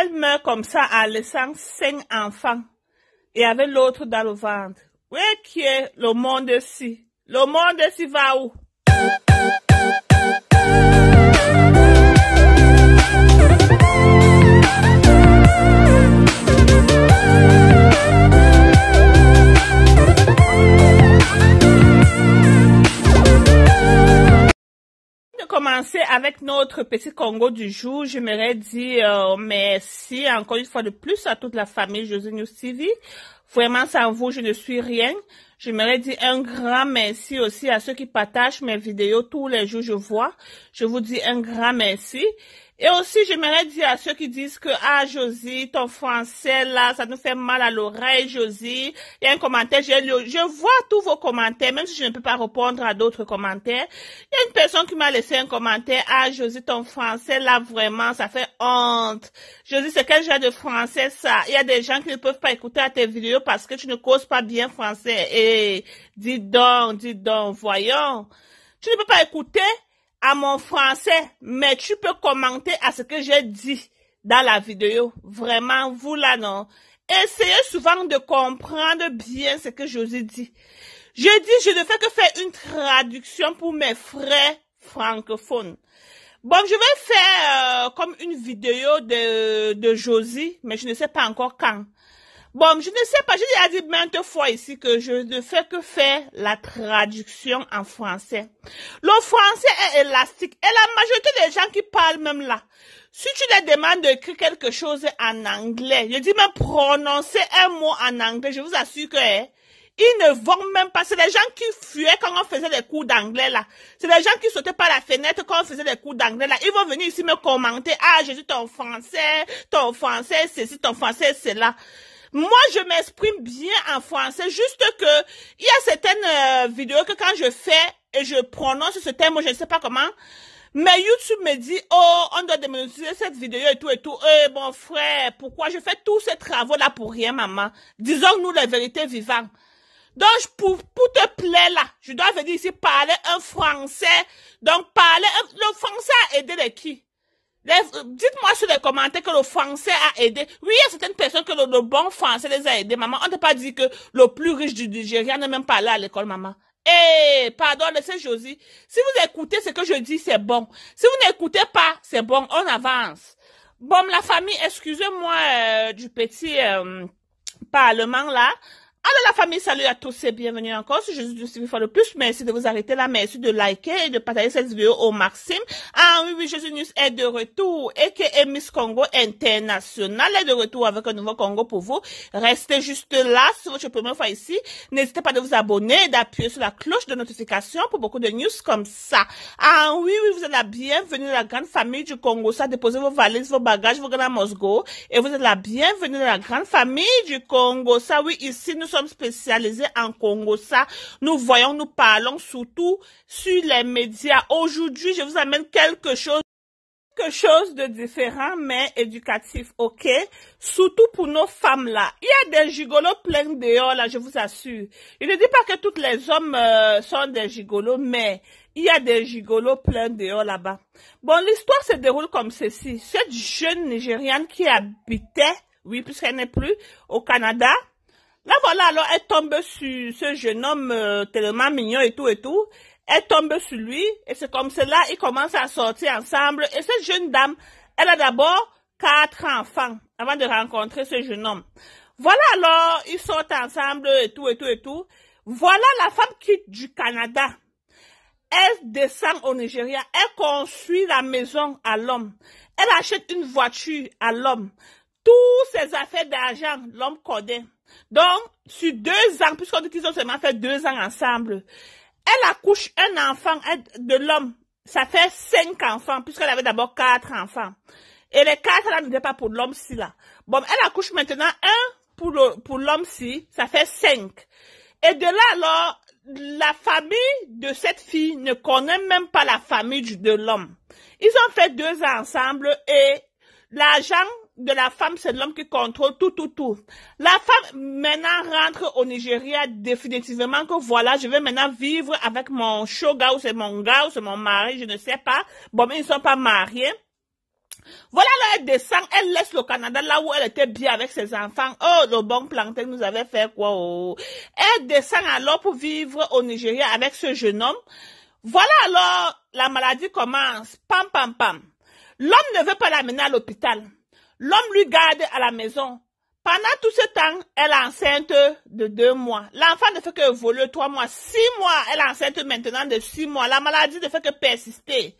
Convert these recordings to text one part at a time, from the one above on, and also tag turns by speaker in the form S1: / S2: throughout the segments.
S1: Elle meurt comme ça en laissant cinq enfants et avec l'autre dans le ventre. Où est le monde ici? Le monde ici va où? avec notre petit Congo du jour, je j'aimerais dire euh, merci encore une fois de plus à toute la famille José News TV. Vraiment, sans vous, je ne suis rien. J'aimerais dire un grand merci aussi à ceux qui partagent mes vidéos tous les jours, je vois. Je vous dis un grand merci. Et aussi, j'aimerais dire à ceux qui disent que, ah, Josie, ton français, là, ça nous fait mal à l'oreille, Josie. Il y a un commentaire, je, vois tous vos commentaires, même si je ne peux pas répondre à d'autres commentaires. Il y a une personne qui m'a laissé un commentaire, ah, Josie, ton français, là, vraiment, ça fait honte. Josie, c'est quel genre de français, ça? Il y a des gens qui ne peuvent pas écouter à tes vidéos parce que tu ne causes pas bien français. Et, eh, dis donc, dis donc, voyons. Tu ne peux pas écouter à mon français, mais tu peux commenter à ce que j'ai dit dans la vidéo. Vraiment, vous là, non. Essayez souvent de comprendre bien ce que Josie dit. Je dis, je ne fais que faire une traduction pour mes frères francophones. Bon, je vais faire euh, comme une vidéo de, de Josie, mais je ne sais pas encore quand. Bon, je ne sais pas, j'ai déjà dit maintes fois ici que je ne fais que faire la traduction en français. Le français est élastique et la majorité des gens qui parlent même là, si tu les demandes d'écrire quelque chose en anglais, je dis même prononcer un mot en anglais, je vous assure que hein, ils ne vont même pas. C'est les gens qui fuyaient quand on faisait des cours d'anglais là. C'est les gens qui sautaient par la fenêtre quand on faisait des cours d'anglais là. Ils vont venir ici me commenter, ah suis ton français, ton français, ceci, ton français, cela. Moi, je m'exprime bien en français, juste que il y a certaines euh, vidéos que quand je fais et je prononce ce terme, je ne sais pas comment, mais YouTube me dit, oh, on doit démonétiser cette vidéo et tout et tout. Eh, mon frère, pourquoi je fais tous ces travaux-là pour rien, maman? Disons-nous la vérité vivante. Donc, pour, pour te plaire là, je dois venir ici parler un français. Donc, parler, le français a aidé les qui? Dites-moi sur les commentaires que le français a aidé. Oui, il y a certaines personnes que le, bon français les a aidés, maman. On ne pas dit que le plus riche du Nigeria n'est même pas là à l'école, maman. Eh, pardon, laissez Josie. Si vous écoutez ce que je dis, c'est bon. Si vous n'écoutez pas, c'est bon. On avance. Bon, la famille, excusez-moi euh, du petit euh, parlement là. Alors, la famille, salut à tous et bienvenue encore sur Jésus du une fois de plus. Merci de vous arrêter là, merci de liker et de partager cette vidéo au maximum. Ah oui, oui, Jésus News est de retour et que Miss Congo International est de retour avec un nouveau Congo pour vous. Restez juste là si votre première fois ici. N'hésitez pas de vous abonner, d'appuyer sur la cloche de notification pour beaucoup de news comme ça. Ah oui, oui, vous êtes la bienvenue la grande famille du Congo. Ça, déposez vos valises, vos bagages, vos grands Moscou. et vous êtes la bienvenue de la grande famille du Congo. Ça, oui, ici, nous sommes spécialisés en congo ça Nous voyons, nous parlons surtout sur les médias. Aujourd'hui, je vous amène quelque chose quelque chose de différent mais éducatif, ok? Surtout pour nos femmes là. Il y a des gigolos pleins dehors là, je vous assure. il ne dit pas que tous les hommes euh, sont des gigolos, mais il y a des gigolos pleins dehors là-bas. Bon, l'histoire se déroule comme ceci. Cette jeune Nigériane qui habitait, oui, puisqu'elle n'est plus, au Canada, Là, voilà, alors elle tombe sur ce jeune homme euh, tellement mignon et tout et tout. Elle tombe sur lui et c'est comme cela, ils commencent à sortir ensemble. Et cette jeune dame, elle a d'abord quatre enfants avant de rencontrer ce jeune homme. Voilà, alors ils sortent ensemble et tout et tout et tout. Voilà la femme quitte du Canada. Elle descend au Nigeria, elle construit la maison à l'homme, elle achète une voiture à l'homme. Tous ses affaires d'argent, l'homme connaît. Donc, sur deux ans, puisqu'on dit qu'ils ont seulement fait deux ans ensemble, elle accouche un enfant de l'homme. Ça fait cinq enfants, puisqu'elle avait d'abord quatre enfants. Et les quatre là n'étaient pas pour l'homme-ci là. Bon, elle accouche maintenant un pour l'homme-ci, ça fait cinq. Et de là, alors, la famille de cette fille ne connaît même pas la famille de l'homme. Ils ont fait deux ans ensemble et l'argent de la femme, c'est l'homme qui contrôle tout, tout, tout. La femme maintenant rentre au Nigeria définitivement que voilà, je vais maintenant vivre avec mon shoga ou c'est mon gars ou c'est mon mari, je ne sais pas. Bon, mais ils ne sont pas mariés. Voilà, là, elle descend, elle laisse le Canada là où elle était bien avec ses enfants. Oh, le bon plantain nous avait fait quoi, oh. Elle descend alors pour vivre au Nigeria avec ce jeune homme. Voilà alors, la maladie commence. Pam, pam, pam. L'homme ne veut pas l'amener à l'hôpital. L'homme lui garde à la maison. Pendant tout ce temps, elle est enceinte de deux mois. L'enfant ne fait que voler trois mois. Six mois, elle est enceinte maintenant de six mois. La maladie ne fait que persister.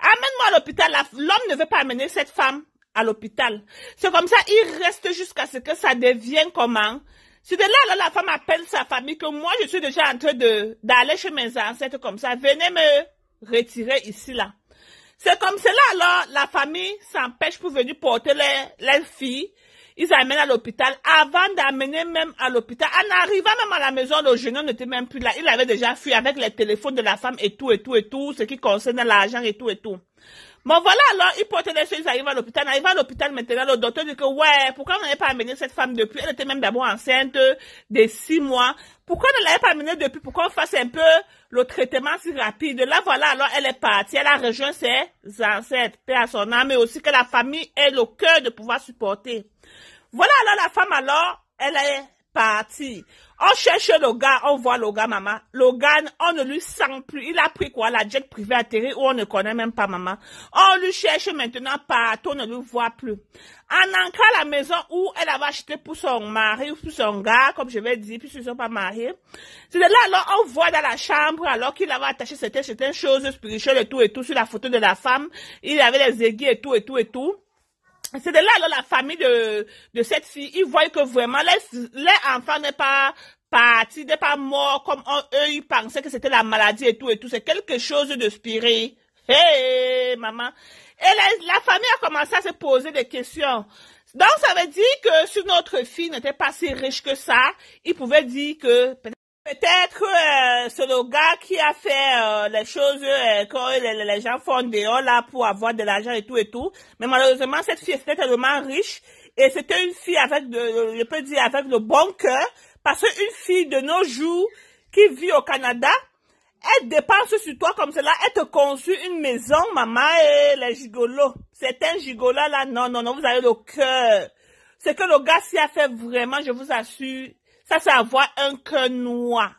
S1: Amène-moi à l'hôpital. L'homme ne veut pas amener cette femme à l'hôpital. C'est comme ça, il reste jusqu'à ce que ça devienne comment. C'est de là, que la femme appelle sa famille que moi, je suis déjà en train d'aller chez mes ancêtres comme ça. Venez me retirer ici, là. C'est comme cela, alors, la famille s'empêche pour venir porter les, les filles. Ils amènent à l'hôpital. Avant d'amener même à l'hôpital, en arrivant même à la maison, le jeune homme n'était même plus là. Il avait déjà fui avec les téléphones de la femme et tout, et tout, et tout, ce qui concerne l'argent et tout, et tout. Bon, voilà, alors, ils portaient les choses, ils arrivent à l'hôpital. On arrive à l'hôpital, maintenant, le docteur dit que, ouais, pourquoi on n'avait pas amené cette femme depuis? Elle était même d'abord enceinte de six mois. Pourquoi on ne l'avait pas amenée depuis? Pourquoi on fasse un peu le traitement si rapide? Là, voilà, alors, elle est partie. Elle a rejoint ses ancêtres, paix à son âme, mais aussi que la famille ait le cœur de pouvoir supporter. Voilà, alors, la femme, alors, elle est on cherche le gars, on voit le gars, maman. L'ogan, on ne lui sent plus. Il a pris quoi? La jet privée atterri où on ne connaît même pas, maman. On lui cherche maintenant partout, on ne lui voit plus. En à la maison où elle avait acheté pour son mari ou pour son gars, comme je vais dire, puisqu'ils ne sont pas mariés. C'est là, alors, on voit dans la chambre, alors qu'il avait attaché certaines, certaines choses spirituelles et tout et tout sur la photo de la femme. Il avait les aiguilles et tout et tout et tout c'est de là, alors, la famille de, de cette fille, ils voient que vraiment, les, enfants n'est pas parti, n'est pas mort comme eux, ils pensaient que c'était la maladie et tout et tout. C'est quelque chose de spiré. Hé, hey, maman. Et la, la, famille a commencé à se poser des questions. Donc, ça veut dire que si notre fille n'était pas si riche que ça, ils pouvaient dire que Peut-être euh, c'est le gars qui a fait euh, les choses euh, quand euh, les, gens font dehors là pour avoir de l'argent et tout et tout. Mais malheureusement, cette fille était tellement riche et c'était une fille avec, de, je peux dire, avec le bon cœur. Parce qu'une fille de nos jours qui vit au Canada, elle dépense sur toi comme cela, elle te conçut une maison, maman, et les gigolos. C'est un gigolo là, non, non, non, vous avez le cœur. C'est que le gars s'y a fait vraiment, je vous assure, ça c'est avoir un cœur noir.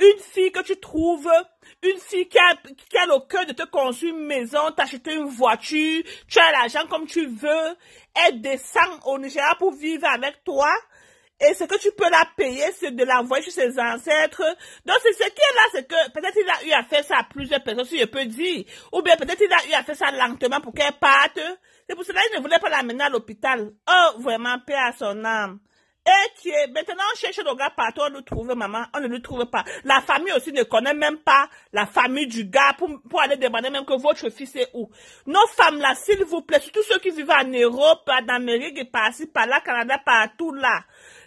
S1: Une fille que tu trouves, une fille qui a, qui a le cœur de te construire une maison, t'acheter une voiture, tu as l'argent comme tu veux, elle descend au Nigeria pour vivre avec toi, et ce que tu peux la payer, c'est de l'envoyer chez ses ancêtres. Donc, c'est ce qui est là, c'est que peut-être il a eu à faire ça à plusieurs personnes, si je peux dire. Ou bien peut-être il a eu à faire ça lentement pour qu'elle parte. C'est pour cela qu'il ne voulait pas l'amener à l'hôpital. Oh, vraiment, paix à son âme. Et tu maintenant, on cherche le gars partout, on le trouve, maman, on ne le trouve pas. La famille aussi ne connaît même pas la famille du gars pour, pour aller demander même que votre fils est où. Nos femmes là, s'il vous plaît, surtout ceux qui vivent en Europe, en Amérique, par-ci, par-là, Canada, partout là.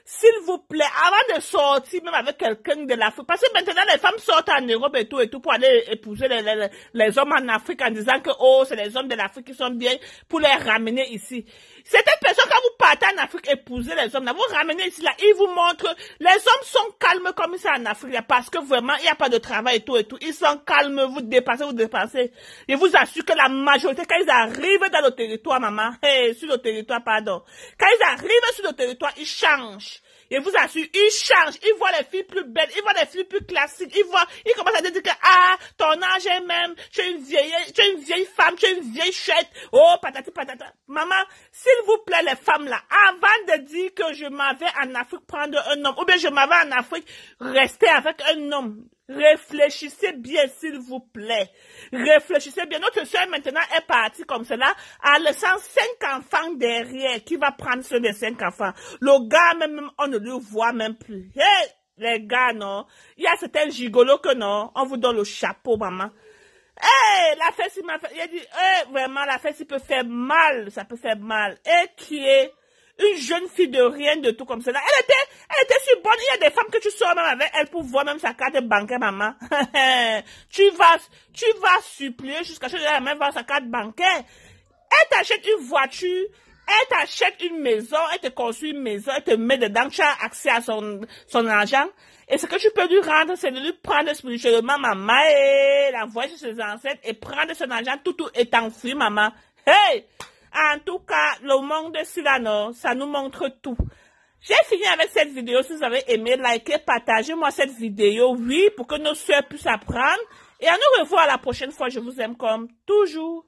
S1: S'il vous plaît, avant de sortir même avec quelqu'un de l'Afrique, parce que maintenant les femmes sortent en Europe et tout et tout pour aller épouser les, les hommes en Afrique en disant que oh, c'est les hommes de l'Afrique qui sont bien pour les ramener ici. Certaines personne, quand vous partez en Afrique épouser les hommes, là, vous ramenez ici, là, ils vous montrent, les hommes sont calmes comme ça en Afrique, parce que vraiment, il n'y a pas de travail et tout et tout. Ils sont calmes, vous dépassez, vous dépassez. Je vous assure que la majorité, quand ils arrivent dans le territoire, maman, sur le territoire, pardon, quand ils arrivent sur le territoire, ils changent. Et vous assure, il changent, ils voient les filles plus belles, ils voient les filles plus classiques, ils voient, ils commencent à dire que, ah, ton âge est même, tu es une vieille, tu es une vieille femme, tu es une vieille chette, Oh, patati patata. Maman, s'il vous plaît, les femmes là, avant de dire que je m'avais en Afrique prendre un homme, ou bien je m'avais en Afrique rester avec un homme, Réfléchissez bien, s'il vous plaît. Réfléchissez bien. Notre soeur maintenant est partie comme cela, en laissant cinq enfants derrière. Qui va prendre soin des cinq enfants? Le gars, même, on ne le voit même plus. Hey, les gars, non. Il y a certains gigolos que non. On vous donne le chapeau, maman. Eh, la fesse, il m'a fait, il a dit, hey, vraiment, la fesse, il peut faire mal. Ça peut faire mal. Et qui est une jeune fille de rien de tout comme cela. Elle était, elle était si bonne. Il y a des femmes que tu sors même avec elle pour voir même sa carte bancaire, maman. tu vas, tu vas supplier jusqu'à ce que la main voir sa carte bancaire. Elle t'achète une voiture. Elle t'achète une maison, elle te construit une maison, elle te met dedans, tu as accès à son, son argent. Et ce que tu peux lui rendre, c'est de lui prendre spirituellement, maman, et l'envoyer de ses ancêtres, et prendre son argent, tout, tout, et t'enfuir, maman. Hey! Ah, en tout cas, le monde de Sulano, ça nous montre tout. J'ai fini avec cette vidéo. Si vous avez aimé, likez, partagez-moi cette vidéo, oui, pour que nos soeurs puissent apprendre. Et à nous revoir la prochaine fois. Je vous aime comme toujours.